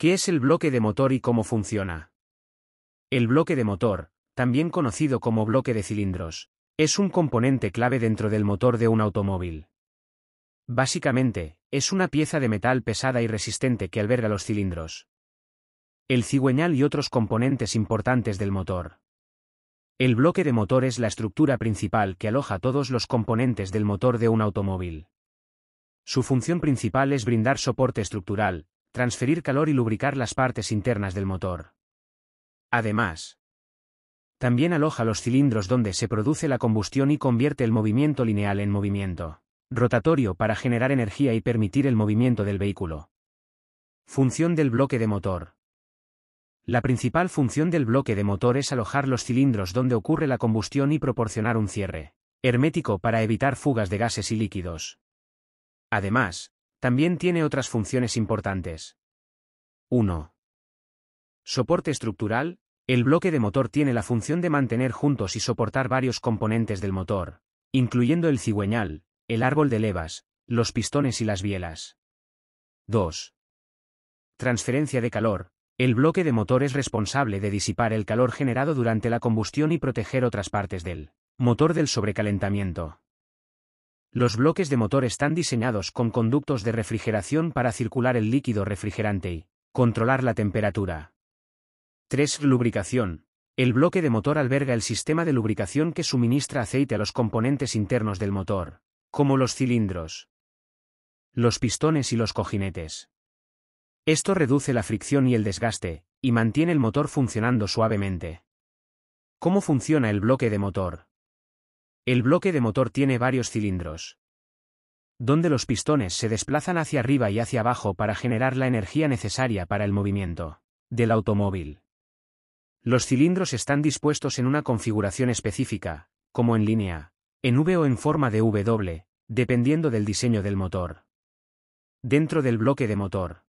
¿Qué es el bloque de motor y cómo funciona? El bloque de motor, también conocido como bloque de cilindros, es un componente clave dentro del motor de un automóvil. Básicamente, es una pieza de metal pesada y resistente que alberga los cilindros. El cigüeñal y otros componentes importantes del motor. El bloque de motor es la estructura principal que aloja todos los componentes del motor de un automóvil. Su función principal es brindar soporte estructural, transferir calor y lubricar las partes internas del motor. Además, también aloja los cilindros donde se produce la combustión y convierte el movimiento lineal en movimiento rotatorio para generar energía y permitir el movimiento del vehículo. Función del bloque de motor. La principal función del bloque de motor es alojar los cilindros donde ocurre la combustión y proporcionar un cierre hermético para evitar fugas de gases y líquidos. Además, también tiene otras funciones importantes. 1. Soporte estructural. El bloque de motor tiene la función de mantener juntos y soportar varios componentes del motor, incluyendo el cigüeñal, el árbol de levas, los pistones y las bielas. 2. Transferencia de calor. El bloque de motor es responsable de disipar el calor generado durante la combustión y proteger otras partes del motor del sobrecalentamiento. Los bloques de motor están diseñados con conductos de refrigeración para circular el líquido refrigerante y controlar la temperatura. 3. Lubricación. El bloque de motor alberga el sistema de lubricación que suministra aceite a los componentes internos del motor, como los cilindros, los pistones y los cojinetes. Esto reduce la fricción y el desgaste, y mantiene el motor funcionando suavemente. ¿Cómo funciona el bloque de motor? El bloque de motor tiene varios cilindros. Donde los pistones se desplazan hacia arriba y hacia abajo para generar la energía necesaria para el movimiento del automóvil. Los cilindros están dispuestos en una configuración específica, como en línea, en V o en forma de W, dependiendo del diseño del motor. Dentro del bloque de motor.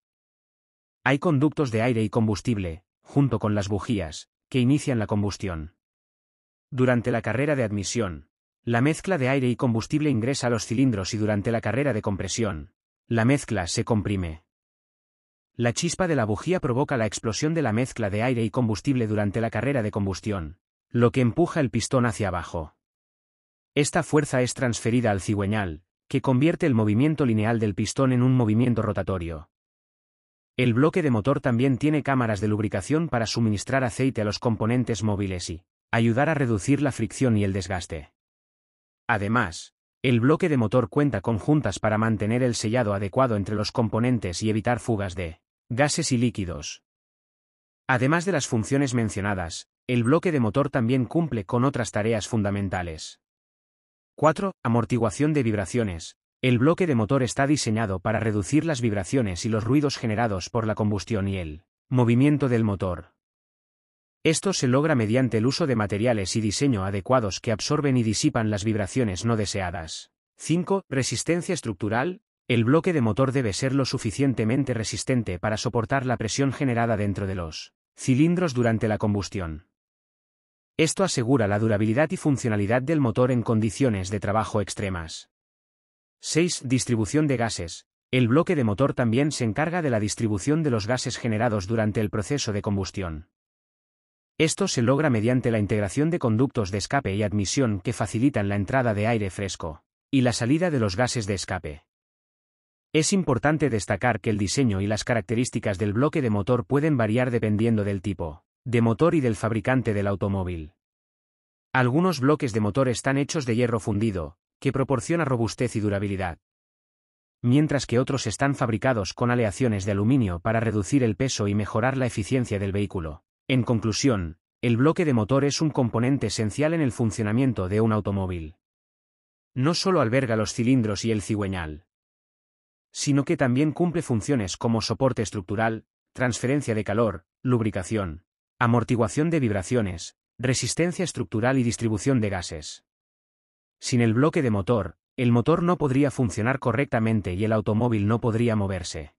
Hay conductos de aire y combustible, junto con las bujías, que inician la combustión. Durante la carrera de admisión, la mezcla de aire y combustible ingresa a los cilindros y durante la carrera de compresión, la mezcla se comprime. La chispa de la bujía provoca la explosión de la mezcla de aire y combustible durante la carrera de combustión, lo que empuja el pistón hacia abajo. Esta fuerza es transferida al cigüeñal, que convierte el movimiento lineal del pistón en un movimiento rotatorio. El bloque de motor también tiene cámaras de lubricación para suministrar aceite a los componentes móviles y ayudar a reducir la fricción y el desgaste. Además, el bloque de motor cuenta con juntas para mantener el sellado adecuado entre los componentes y evitar fugas de gases y líquidos. Además de las funciones mencionadas, el bloque de motor también cumple con otras tareas fundamentales. 4. Amortiguación de vibraciones. El bloque de motor está diseñado para reducir las vibraciones y los ruidos generados por la combustión y el movimiento del motor. Esto se logra mediante el uso de materiales y diseño adecuados que absorben y disipan las vibraciones no deseadas. 5. Resistencia estructural. El bloque de motor debe ser lo suficientemente resistente para soportar la presión generada dentro de los cilindros durante la combustión. Esto asegura la durabilidad y funcionalidad del motor en condiciones de trabajo extremas. 6. Distribución de gases. El bloque de motor también se encarga de la distribución de los gases generados durante el proceso de combustión. Esto se logra mediante la integración de conductos de escape y admisión que facilitan la entrada de aire fresco y la salida de los gases de escape. Es importante destacar que el diseño y las características del bloque de motor pueden variar dependiendo del tipo de motor y del fabricante del automóvil. Algunos bloques de motor están hechos de hierro fundido, que proporciona robustez y durabilidad. Mientras que otros están fabricados con aleaciones de aluminio para reducir el peso y mejorar la eficiencia del vehículo. En conclusión, el bloque de motor es un componente esencial en el funcionamiento de un automóvil. No solo alberga los cilindros y el cigüeñal, sino que también cumple funciones como soporte estructural, transferencia de calor, lubricación, amortiguación de vibraciones, resistencia estructural y distribución de gases. Sin el bloque de motor, el motor no podría funcionar correctamente y el automóvil no podría moverse.